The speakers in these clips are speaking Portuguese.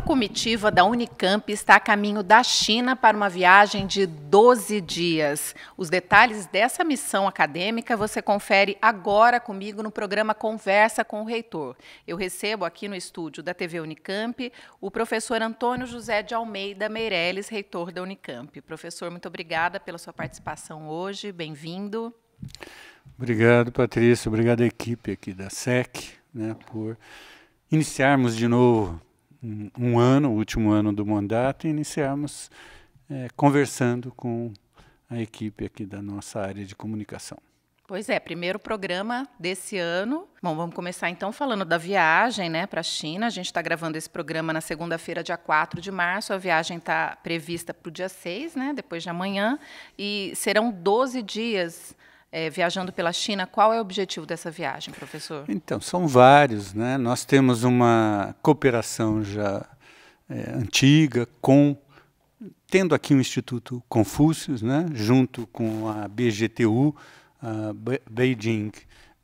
comitiva da Unicamp está a caminho da China para uma viagem de 12 dias. Os detalhes dessa missão acadêmica você confere agora comigo no programa Conversa com o Reitor. Eu recebo aqui no estúdio da TV Unicamp o professor Antônio José de Almeida Meirelles, reitor da Unicamp. Professor, muito obrigada pela sua participação hoje. Bem-vindo. Obrigado, Patrícia. Obrigado à equipe aqui da SEC né, por iniciarmos de novo um ano, o último ano do mandato, e iniciarmos é, conversando com a equipe aqui da nossa área de comunicação. Pois é, primeiro programa desse ano. Bom, vamos começar então falando da viagem né, para a China. A gente está gravando esse programa na segunda-feira, dia 4 de março. A viagem está prevista para o dia 6, né, depois de amanhã. E serão 12 dias é, viajando pela China. Qual é o objetivo dessa viagem, professor? Então, são vários. Né? Nós temos uma cooperação já é, antiga com tendo aqui o um Instituto Confúcio, né, junto com a BGTU, a Beijing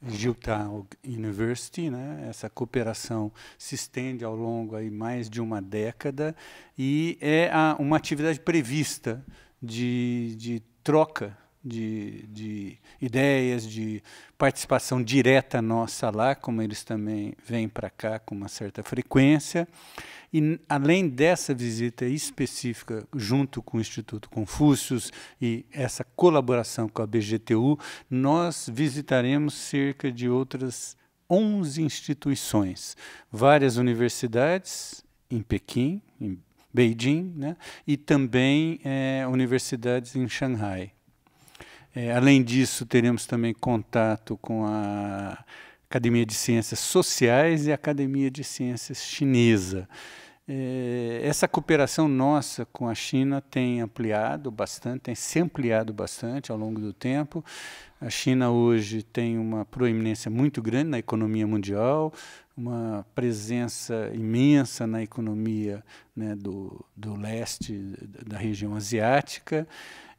Jiutaog University, né? Essa cooperação se estende ao longo aí mais de uma década e é a, uma atividade prevista de, de troca de, de ideias, de participação direta nossa lá, como eles também vêm para cá com uma certa frequência. E além dessa visita específica junto com o Instituto Confúcios e essa colaboração com a BGTU, nós visitaremos cerca de outras 11 instituições, várias universidades em Pequim, em Beijing, né? e também é, universidades em Xangai. É, além disso, teremos também contato com a Academia de Ciências Sociais e a Academia de Ciências Chinesa. É, essa cooperação nossa com a China tem ampliado bastante, tem se ampliado bastante ao longo do tempo. A China hoje tem uma proeminência muito grande na economia mundial, uma presença imensa na economia né, do, do leste, da região asiática,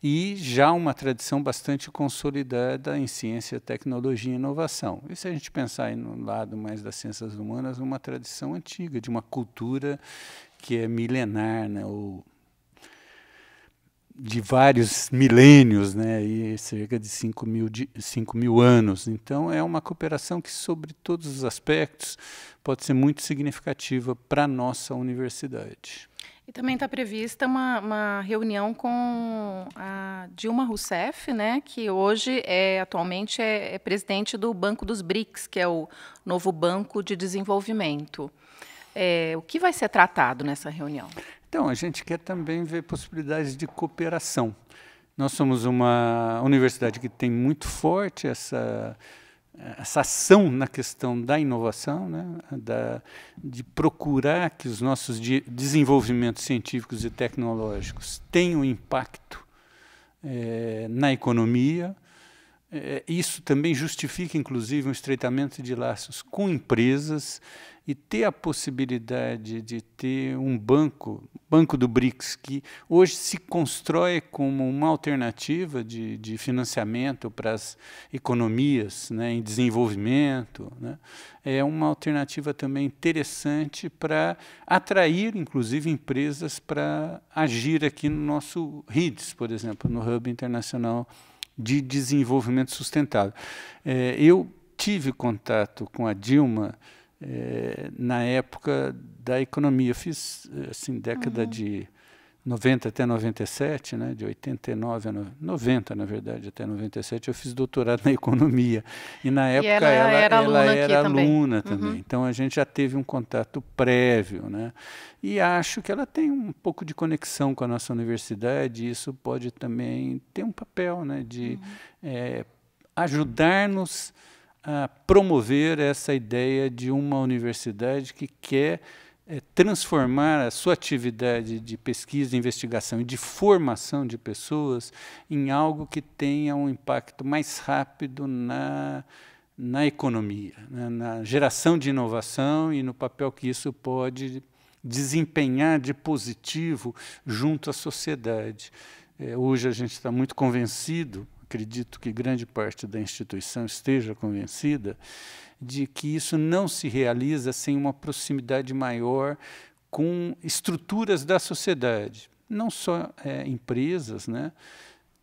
e já uma tradição bastante consolidada em ciência, tecnologia e inovação. E se a gente pensar no lado mais das ciências humanas, uma tradição antiga, de uma cultura que é milenar, né, ou de vários milênios, né, e cerca de 5 mil, de, 5 mil anos. Então, é uma cooperação que, sobre todos os aspectos, pode ser muito significativa para a nossa universidade. E também está prevista uma, uma, reunião com a Dilma Rousseff, né, que hoje é atualmente é, é presidente do Banco dos BRICS, que é o novo banco de desenvolvimento. É, o que vai ser tratado nessa reunião? Então, a gente quer também ver possibilidades de cooperação. Nós somos uma universidade que tem muito forte essa, essa ação na questão da inovação, né? da, de procurar que os nossos de desenvolvimentos científicos e tecnológicos tenham impacto é, na economia. É, isso também justifica, inclusive, um estreitamento de laços com empresas e ter a possibilidade de ter um banco, banco do BRICS, que hoje se constrói como uma alternativa de, de financiamento para as economias né, em desenvolvimento, né, é uma alternativa também interessante para atrair, inclusive, empresas para agir aqui no nosso RIDS, por exemplo, no Hub Internacional de Desenvolvimento Sustentável. É, eu tive contato com a Dilma é, na época da economia. Eu fiz, assim, década uhum. de 90 até 97, né, de 89 a no, 90, na verdade, até 97, eu fiz doutorado na economia. E na época e ela, ela, era ela aluna, era aluna também. também. Uhum. Então a gente já teve um contato prévio. Né? E acho que ela tem um pouco de conexão com a nossa universidade, e isso pode também ter um papel né, de uhum. é, ajudar-nos a promover essa ideia de uma universidade que quer é, transformar a sua atividade de pesquisa, investigação e de formação de pessoas em algo que tenha um impacto mais rápido na, na economia, né, na geração de inovação e no papel que isso pode desempenhar de positivo junto à sociedade. É, hoje a gente está muito convencido acredito que grande parte da instituição esteja convencida de que isso não se realiza sem uma proximidade maior com estruturas da sociedade, não só é, empresas, né?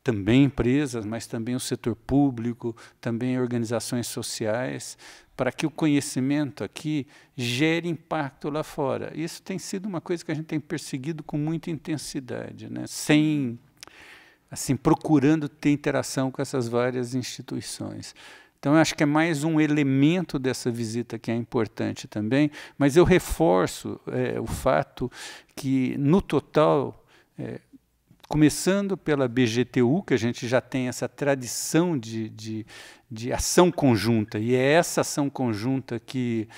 também empresas, mas também o setor público, também organizações sociais, para que o conhecimento aqui gere impacto lá fora. Isso tem sido uma coisa que a gente tem perseguido com muita intensidade, né? sem assim, procurando ter interação com essas várias instituições. Então, eu acho que é mais um elemento dessa visita que é importante também, mas eu reforço é, o fato que, no total, é, começando pela BGTU, que a gente já tem essa tradição de, de, de ação conjunta, e é essa ação conjunta que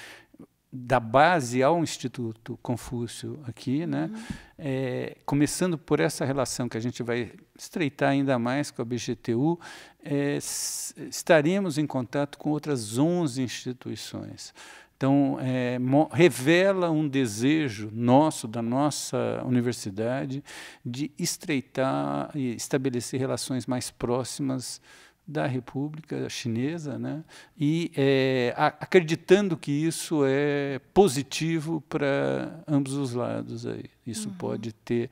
da base ao Instituto Confúcio aqui, né? Uhum. É, começando por essa relação que a gente vai estreitar ainda mais com a BGTU, é, estaremos em contato com outras 11 instituições. Então, é, revela um desejo nosso, da nossa universidade, de estreitar e estabelecer relações mais próximas da República Chinesa, né? e é, acreditando que isso é positivo para ambos os lados. Aí. Isso uhum. pode ter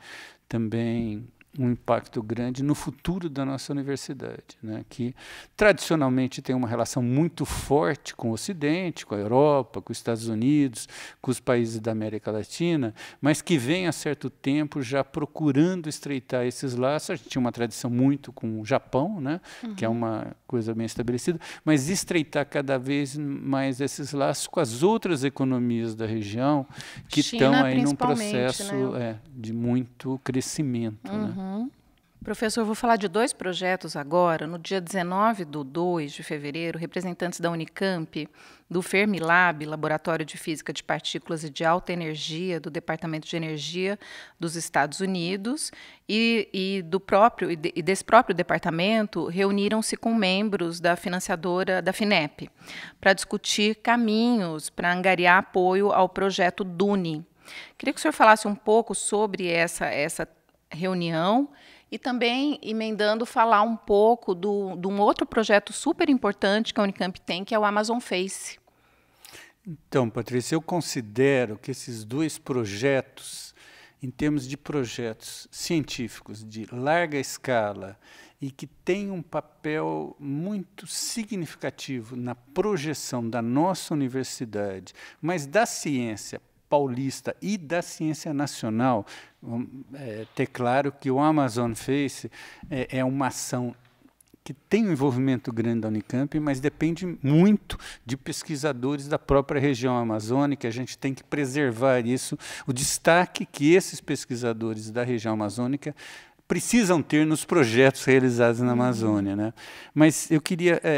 também um impacto grande no futuro da nossa universidade, né? que tradicionalmente tem uma relação muito forte com o Ocidente, com a Europa, com os Estados Unidos, com os países da América Latina, mas que vem a certo tempo já procurando estreitar esses laços. A gente tinha uma tradição muito com o Japão, né? Uhum. que é uhum. uma coisa bem estabelecida, mas estreitar cada vez mais esses laços com as outras economias da região que China, estão aí num processo né? é, de muito crescimento. Né. Uhum. Né? Uhum. Professor, eu vou falar de dois projetos agora. No dia 19 do 2 de fevereiro, representantes da Unicamp, do Fermilab, Laboratório de Física de Partículas e de Alta Energia do Departamento de Energia dos Estados Unidos e, e do próprio e desse próprio departamento reuniram-se com membros da financiadora da Finep para discutir caminhos para angariar apoio ao projeto Dune. Queria que o senhor falasse um pouco sobre essa essa reunião e também emendando falar um pouco do, de um outro projeto super importante que a Unicamp tem, que é o Amazon Face. Então, Patrícia, eu considero que esses dois projetos, em termos de projetos científicos de larga escala e que têm um papel muito significativo na projeção da nossa universidade, mas da ciência paulista e da ciência nacional. Hum, é, ter claro que o Amazon Face é, é uma ação que tem um envolvimento grande da Unicamp, mas depende muito de pesquisadores da própria região amazônica. A gente tem que preservar isso, o destaque que esses pesquisadores da região amazônica precisam ter nos projetos realizados na uhum. Amazônia. Né? Mas eu queria é,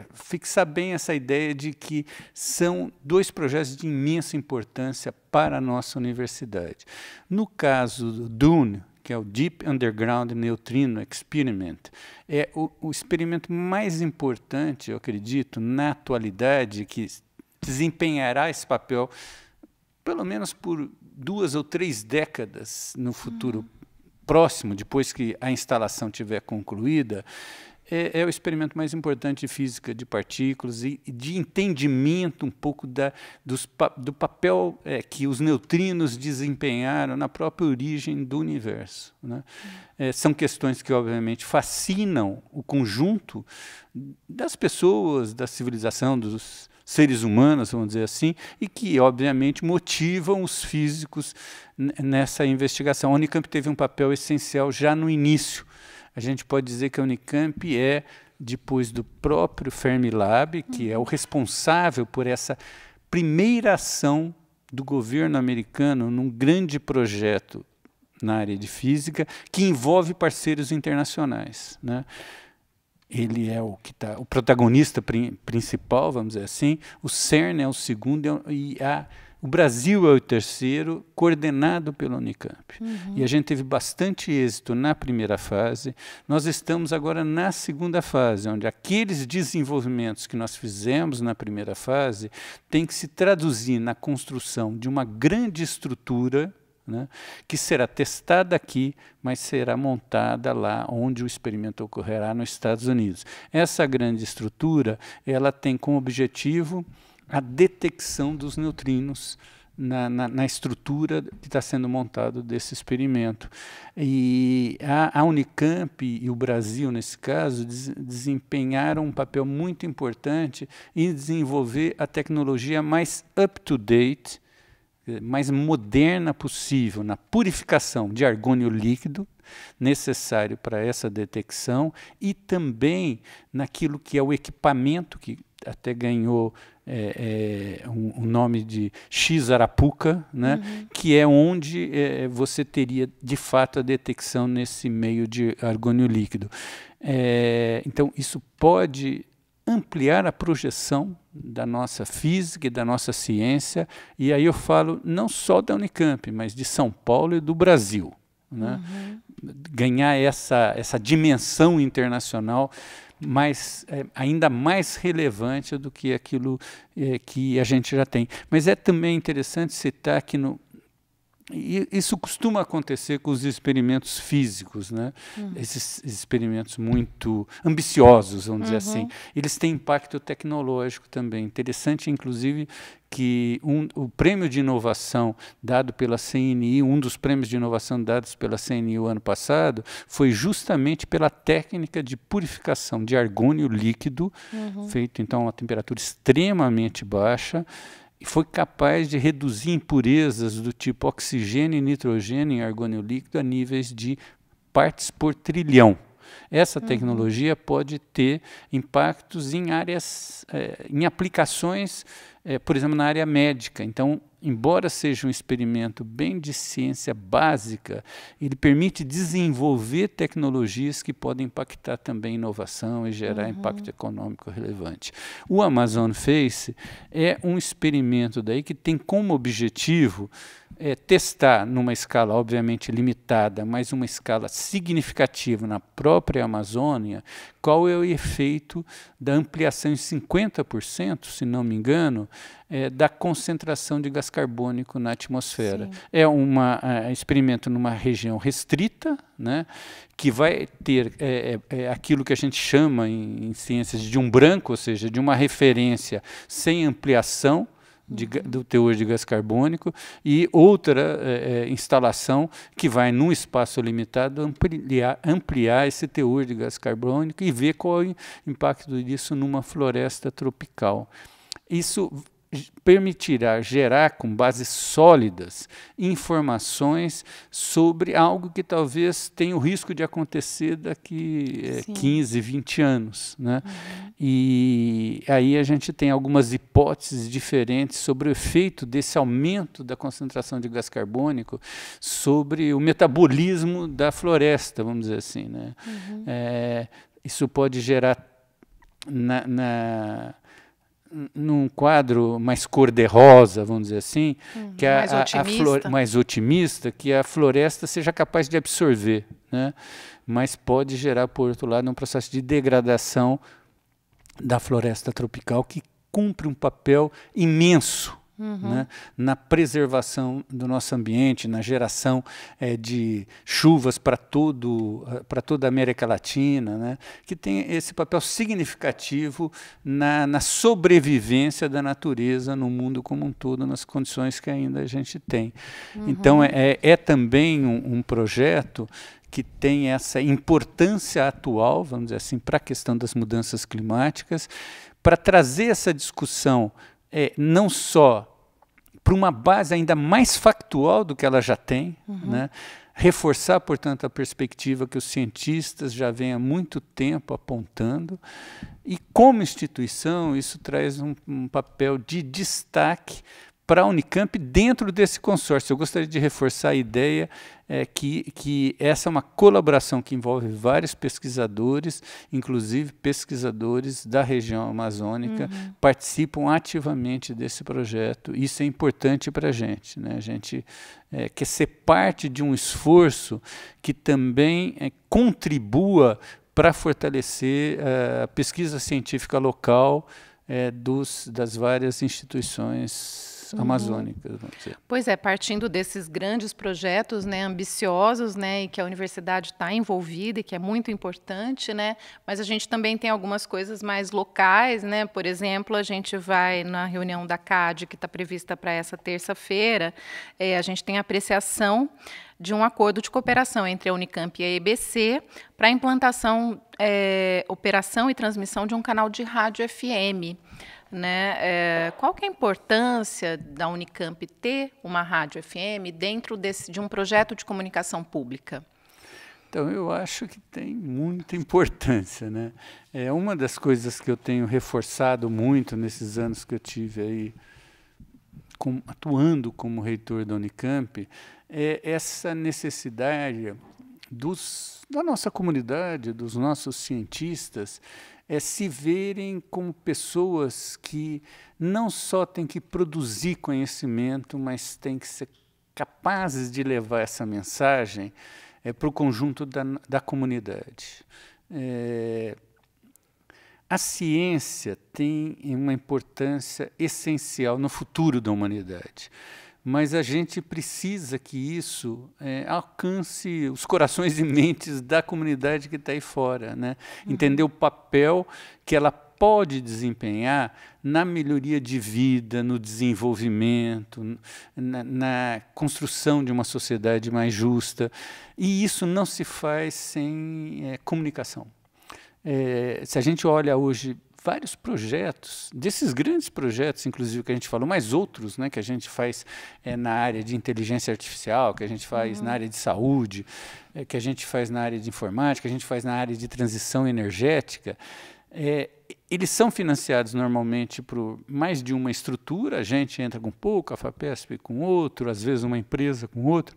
é, fixar bem essa ideia de que são dois projetos de imensa importância para a nossa universidade. No caso do DUNE, que é o Deep Underground Neutrino Experiment. É o, o experimento mais importante, eu acredito, na atualidade, que desempenhará esse papel, pelo menos por duas ou três décadas no futuro hum próximo, depois que a instalação tiver concluída, é, é, o experimento mais importante de física de partículas e, e de entendimento um pouco da, dos, do papel é, que os neutrinos desempenharam na própria origem do universo. Né? É, são questões que, obviamente, fascinam o conjunto das pessoas, da civilização, dos, seres humanos, vamos dizer assim, e que, obviamente, motivam os físicos nessa investigação. A Unicamp teve um papel essencial já no início. A gente pode dizer que a Unicamp é, depois do próprio Fermilab, que é o uhum. responsável por essa primeira ação do governo americano num grande projeto na área de física que envolve parceiros internacionais. Né? ele é o que tá, o protagonista principal, vamos dizer assim. O CERN é o segundo é e a, o Brasil é o terceiro, coordenado pelo Unicamp. Uhum. E a gente teve bastante êxito na primeira fase. Nós estamos agora na segunda fase, onde aqueles desenvolvimentos que nós fizemos na primeira fase têm que se traduzir na construção de uma grande estrutura né, que será testada aqui, mas será montada lá onde o experimento ocorrerá nos Estados Unidos. Essa grande estrutura, ela tem como objetivo a detecção dos neutrinos na, na, na, estrutura que está sendo montado desse experimento. E a, a Unicamp e o Brasil, nesse caso, des, desempenharam um papel muito importante em desenvolver a tecnologia mais up-to-date mais moderna possível na purificação de argônio líquido necessário para essa detecção e também naquilo que é o equipamento que até ganhou é, é, um, um, nome de X-Arapuca, né? Uhum. que é onde é, você teria de fato a detecção nesse meio de argônio líquido. É, então, isso pode ampliar a projeção da nossa física e da nossa ciência, e aí eu falo não só da Unicamp, mas de São Paulo e do Brasil. Né? Uhum. Ganhar essa, essa dimensão internacional mais, é, ainda mais relevante do que aquilo é, que a gente já tem. Mas é também interessante citar que no, e isso costuma acontecer com os experimentos físicos, né? Uhum. Esses experimentos muito ambiciosos, vamos uhum. dizer assim. Eles têm impacto tecnológico também. Interessante, inclusive, que um, o prêmio de inovação dado pela CNI, um dos prêmios de inovação dados pela CNI o ano passado, foi justamente pela técnica de purificação de argônio líquido, uhum. feito então a temperatura extremamente baixa, foi capaz de reduzir impurezas do tipo oxigênio e nitrogênio em argônio líquido a níveis de partes por trilhão. Essa uhum. tecnologia uhum. pode ter impactos em áreas, eh, em aplicações, eh, por exemplo, na área médica. Então, embora seja um experimento bem de ciência básica, ele permite desenvolver tecnologias que podem impactar também inovação e gerar uhum. impacto econômico relevante. O Amazon Face é um experimento daí que tem como objetivo é, testar numa escala obviamente limitada, mas uma escala significativa na própria Amazônia, qual é o efeito da ampliação em 50%, se não me engano, é, da concentração de gás carbônico na atmosfera. Sim. É um é, experimento numa região restrita, né, que vai ter é, é, é, aquilo que a gente chama em, em ciências de um branco, ou seja, de uma referência sem ampliação, de, do teor de gás carbônico e outra é, é, instalação que vai, num espaço limitado, ampliar, ampliar esse teor de gás carbônico e ver qual é o impacto disso numa floresta tropical. Isso permitirá gerar com bases sólidas informações sobre algo que talvez tenha o risco de acontecer daqui é, 15, 20 anos. Né? Uhum. E aí a gente tem algumas hipóteses diferentes sobre o efeito desse aumento da concentração de gás carbônico sobre o metabolismo da floresta, vamos dizer assim. Né? Uhum. É, isso pode gerar na, na num quadro mais cor-de-rosa, vamos dizer assim, hum, que a, mais, otimista. A, a flor, mais otimista, que a floresta seja capaz de absorver, né? mas pode gerar, por outro lado, um processo de degradação da floresta tropical que cumpre um papel imenso Uhum. Né? na preservação do nosso ambiente, na geração é, de chuvas para toda a América Latina, né? que tem esse papel significativo na, na, sobrevivência da natureza no mundo como um todo, nas condições que ainda a gente tem. Uhum. Então, é, é, é também um, um projeto que tem essa importância atual, vamos dizer assim, para a questão das mudanças climáticas, para trazer essa discussão é, não só para uma base ainda mais factual do que ela já tem, uhum. né? reforçar, portanto, a perspectiva que os cientistas já vêm há muito tempo apontando, e como instituição, isso traz um, um papel de destaque para a Unicamp dentro desse consórcio. Eu gostaria de reforçar a ideia é, que, que essa é uma colaboração que envolve vários pesquisadores, inclusive pesquisadores da região amazônica, uhum. participam ativamente desse projeto. Isso é importante para a gente. Né? A gente é, quer ser parte de um esforço que também é, contribua para fortalecer é, a pesquisa científica local é, dos, das várias instituições uhum. amazônicas. Pois é, partindo desses grandes projetos, né, ambiciosos, né, e que a universidade está envolvida e que é muito importante, né, mas a gente também tem algumas coisas mais locais, né, por exemplo, a gente vai na reunião da CAD que está prevista para essa terça-feira, é, a gente tem a apreciação de um acordo de cooperação entre a Unicamp e a EBC para a implantação, é, operação e transmissão de um canal de rádio FM. Né? É, qual que é a importância da Unicamp ter uma rádio FM dentro desse, de um projeto de comunicação pública? Então, eu acho que tem muita importância. Né? É uma das coisas que eu tenho reforçado muito nesses anos que eu tive aí com, atuando como reitor da Unicamp é essa necessidade dos, da nossa comunidade, dos nossos cientistas, é se verem como pessoas que não só têm que produzir conhecimento, mas têm que ser capazes de levar essa mensagem é, para o conjunto da, da comunidade. É, a ciência tem uma importância essencial no futuro da humanidade mas a gente precisa que isso é, alcance os corações e mentes da comunidade que está aí fora, né? Uhum. Entender o papel que ela pode desempenhar na melhoria de vida, no desenvolvimento, na, na, construção de uma sociedade mais justa. E isso não se faz sem é, comunicação. É, se a gente olha hoje vários projetos, desses grandes projetos, inclusive, que a gente falou, mas outros né, que a gente faz é, na área de inteligência artificial, que a gente faz uhum. na área de saúde, é, que a gente faz na área de informática, que a gente faz na área de transição energética. É, eles são financiados normalmente por mais de uma estrutura, a gente entra com pouco, a FAPESP com outro, às vezes uma empresa com outro.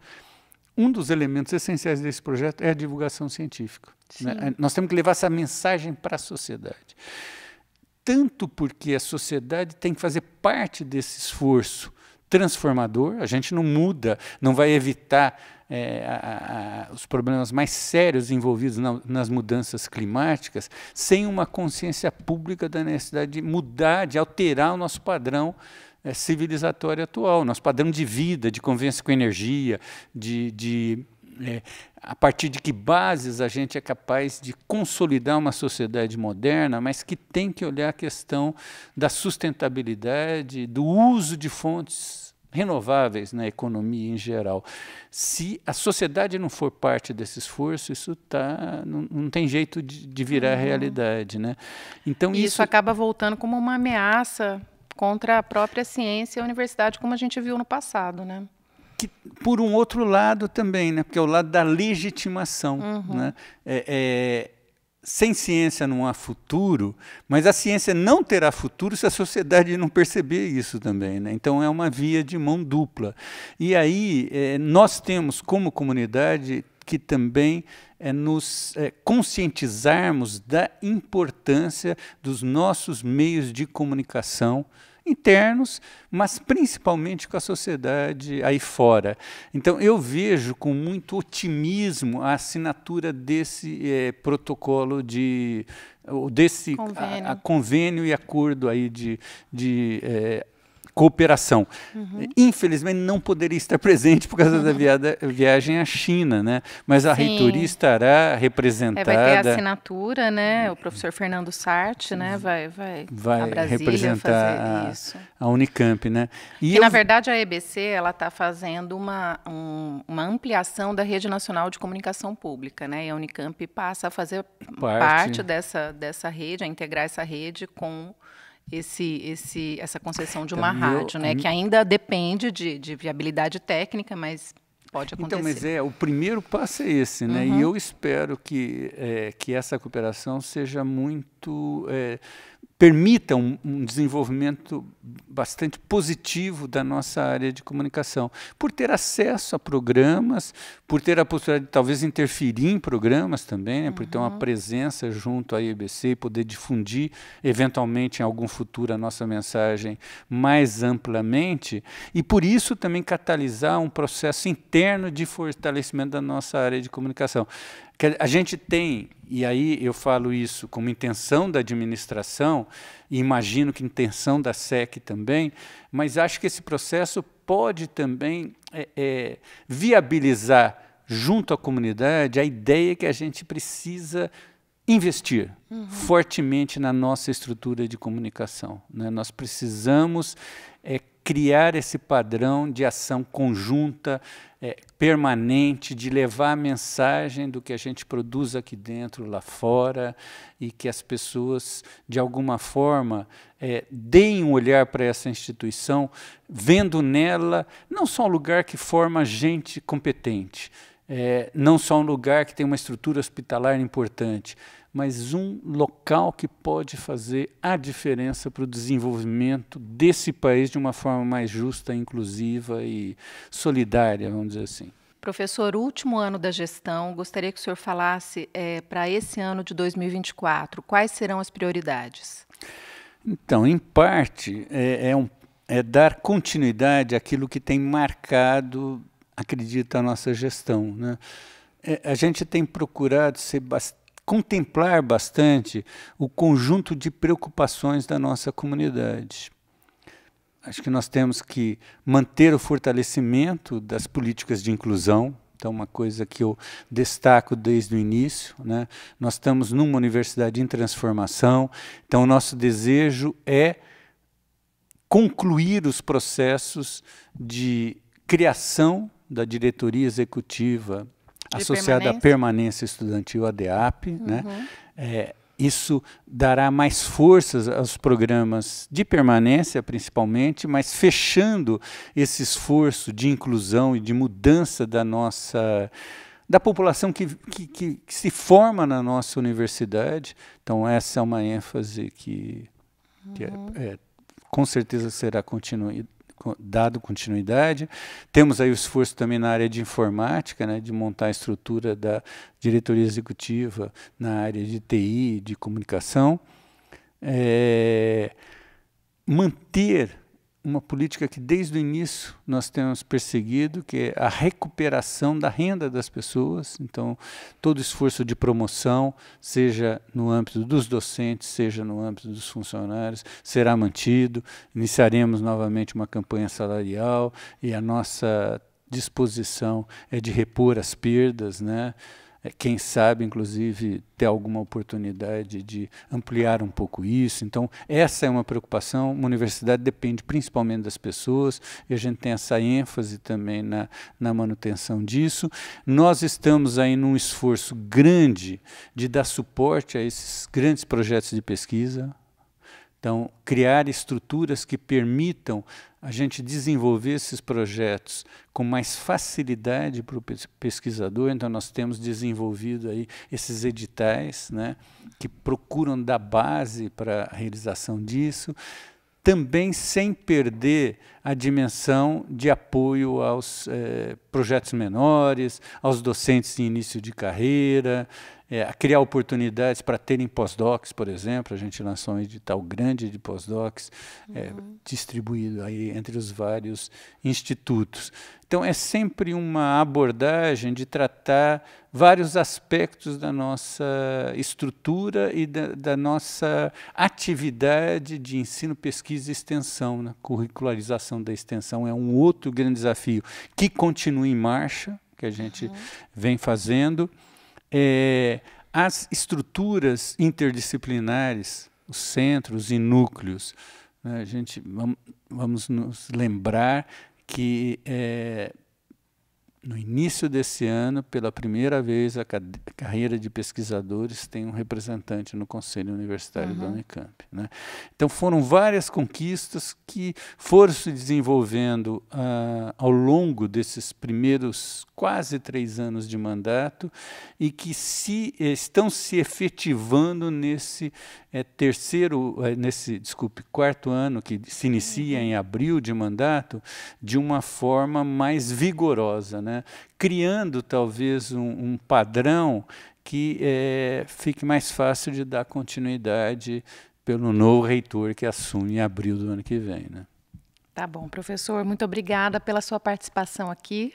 Um dos elementos essenciais desse projeto é a divulgação científica. Né? Nós temos que levar essa mensagem para a sociedade tanto porque a sociedade tem que fazer parte desse esforço transformador, a gente não muda, não vai evitar é, a, a, os problemas mais sérios envolvidos na, nas mudanças climáticas sem uma consciência pública da necessidade de mudar, de alterar o nosso padrão é, civilizatório atual, nosso padrão de vida, de convivência com energia, de, de é, a partir de que bases a gente é capaz de consolidar uma sociedade moderna, mas que tem que olhar a questão da sustentabilidade, do uso de fontes renováveis na economia em geral. Se a sociedade não for parte desse esforço, isso tá, não, não tem jeito de, de virar uhum. realidade. Né? Então, isso, isso acaba voltando como uma ameaça contra a própria ciência e a universidade, como a gente viu no passado. Né? que por um outro lado também, né? Porque é o lado da legitimação, uhum. né? É, é, sem ciência não há futuro, mas a ciência não terá futuro se a sociedade não perceber isso também. Né? Então é uma via de mão dupla. E aí é, nós temos, como comunidade, que também é, nos é, conscientizarmos da importância dos nossos meios de comunicação internos, mas principalmente com a sociedade aí fora. Então, eu vejo com muito otimismo a assinatura desse é, protocolo de desse convênio. A, a convênio. e acordo aí de, de é, cooperação. Uhum. Infelizmente não poderia estar presente por causa da viada, viagem à China, né? Mas a Sim. reitoria estará representada. É, vai ter a assinatura, né? O professor Fernando Sartre, né? Vai, vai, vai representar a, a, Unicamp, né? E, eu... na verdade a EBC ela está fazendo uma um, uma ampliação da rede nacional de comunicação pública, né? E a Unicamp passa a fazer parte, parte dessa dessa rede, a integrar essa rede com esse, esse, essa concessão de uma então, rádio, meu, né? Que ainda depende de, de, viabilidade técnica, mas pode acontecer. Então, mas é, o primeiro passo é esse, né? Uhum. E eu espero que, é, que essa cooperação seja muito é, permita um, um, desenvolvimento bastante positivo da nossa área de comunicação, por ter acesso a programas, por ter a possibilidade de talvez interferir em programas também, né, uhum. por ter uma uhum. presença junto à IBC, poder difundir eventualmente em algum futuro a nossa mensagem mais amplamente, e por isso também catalisar um processo interno de fortalecimento da nossa área de comunicação. Que a gente tem, e aí eu falo isso como intenção da administração, e imagino que intenção da SEC também, mas acho que esse processo pode também é, é, viabilizar junto à comunidade a ideia que a gente precisa investir uhum. fortemente na nossa estrutura de comunicação. Né? Nós precisamos é, criar esse padrão de ação conjunta, é, permanente, de levar a mensagem do que a gente produz aqui dentro, lá fora, e que as pessoas, de alguma forma, é, deem um olhar para essa instituição, vendo nela não só um lugar que forma gente competente, é, não só um lugar que tem uma estrutura hospitalar importante, mas um local que pode fazer a diferença para o desenvolvimento desse país de uma forma mais justa, inclusiva e solidária, vamos dizer assim. Professor, último ano da gestão, gostaria que o senhor falasse é, para esse ano de 2024, quais serão as prioridades? Então, em parte, é, é, um, é dar continuidade àquilo que tem marcado, acredita, a nossa gestão. Né? É, a gente tem procurado ser bastante contemplar bastante o conjunto de preocupações da nossa comunidade. Acho que nós temos que manter o fortalecimento das políticas de inclusão, então, uma coisa que eu destaco desde o início, né? nós estamos numa universidade em transformação, então o nosso desejo é concluir os processos de criação da diretoria executiva, associada à permanência estudantil, a DEAP, né? uhum. né? É, isso dará mais forças aos programas de permanência, principalmente, mas fechando esse esforço de inclusão e de mudança da nossa da população que, que, que, que se forma na nossa universidade. Então, essa é uma ênfase que, que é, uhum. é, com certeza será continuada dado continuidade. Temos aí o esforço também na área de informática, né, de montar a estrutura da diretoria executiva na área de TI, de comunicação. É, manter uma política que desde o início nós temos perseguido, que é a recuperação da renda das pessoas. Então, todo esforço de promoção, seja no âmbito dos docentes, seja no âmbito dos funcionários, será mantido. Iniciaremos novamente uma campanha salarial e a nossa disposição é de repor as perdas, né? É, quem sabe, inclusive, ter alguma oportunidade de ampliar um pouco isso. Então, essa é uma preocupação. Uma universidade depende principalmente das pessoas, e a gente tem essa ênfase também na, na manutenção disso. Nós estamos aí num esforço grande de dar suporte a esses grandes projetos de pesquisa. Então, criar estruturas que permitam a gente desenvolver esses projetos com mais facilidade para o pesquisador. Então, nós temos desenvolvido aí esses editais né, que procuram dar base para a realização disso, também sem perder a dimensão de apoio aos eh, projetos menores, aos docentes em início de carreira, eh, a criar oportunidades para terem pós-docs, por exemplo. A gente lançou um edital grande de pós-docs, eh, uhum. distribuído aí entre os vários institutos. Então, é sempre uma abordagem de tratar vários aspectos da nossa estrutura e da, da nossa atividade de ensino, pesquisa e extensão, na né? curricularização da extensão é um outro grande desafio que continua em marcha, que a gente uhum. vem fazendo. É, as estruturas interdisciplinares, os centros e núcleos, né, a gente vamos, vamos nos lembrar que é, no início desse ano, pela primeira vez, a carreira de pesquisadores tem um representante no Conselho Universitário uhum. da Unicamp. Né? Então, foram várias conquistas que foram se desenvolvendo uh, ao longo desses primeiros quase três anos de mandato e que se estão se efetivando nesse é, terceiro, é, nesse, desculpe, quarto ano que se inicia uhum. em abril de mandato, de uma forma mais vigorosa, né? criando talvez um, um padrão que é, fique mais fácil de dar continuidade pelo novo reitor que assume em abril do ano que vem. Né? Tá bom, professor. Muito obrigada pela sua participação aqui.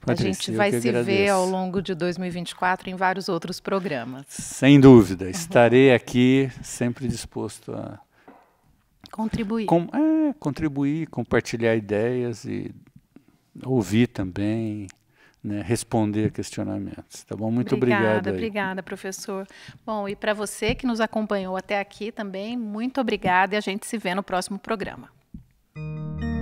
Patrícia, a gente vai se agradeço. ver ao longo de 2024 em vários outros programas. Sem dúvida. Estarei aqui sempre disposto a. Contribuir. Com, é, contribuir, compartilhar ideias e ouvir também. Né, responder questionamentos. Tá bom? Muito obrigada, obrigado. Aí. Obrigada, professor. Bom, e para você que nos acompanhou até aqui também, muito obrigada e a gente se vê no próximo programa. Música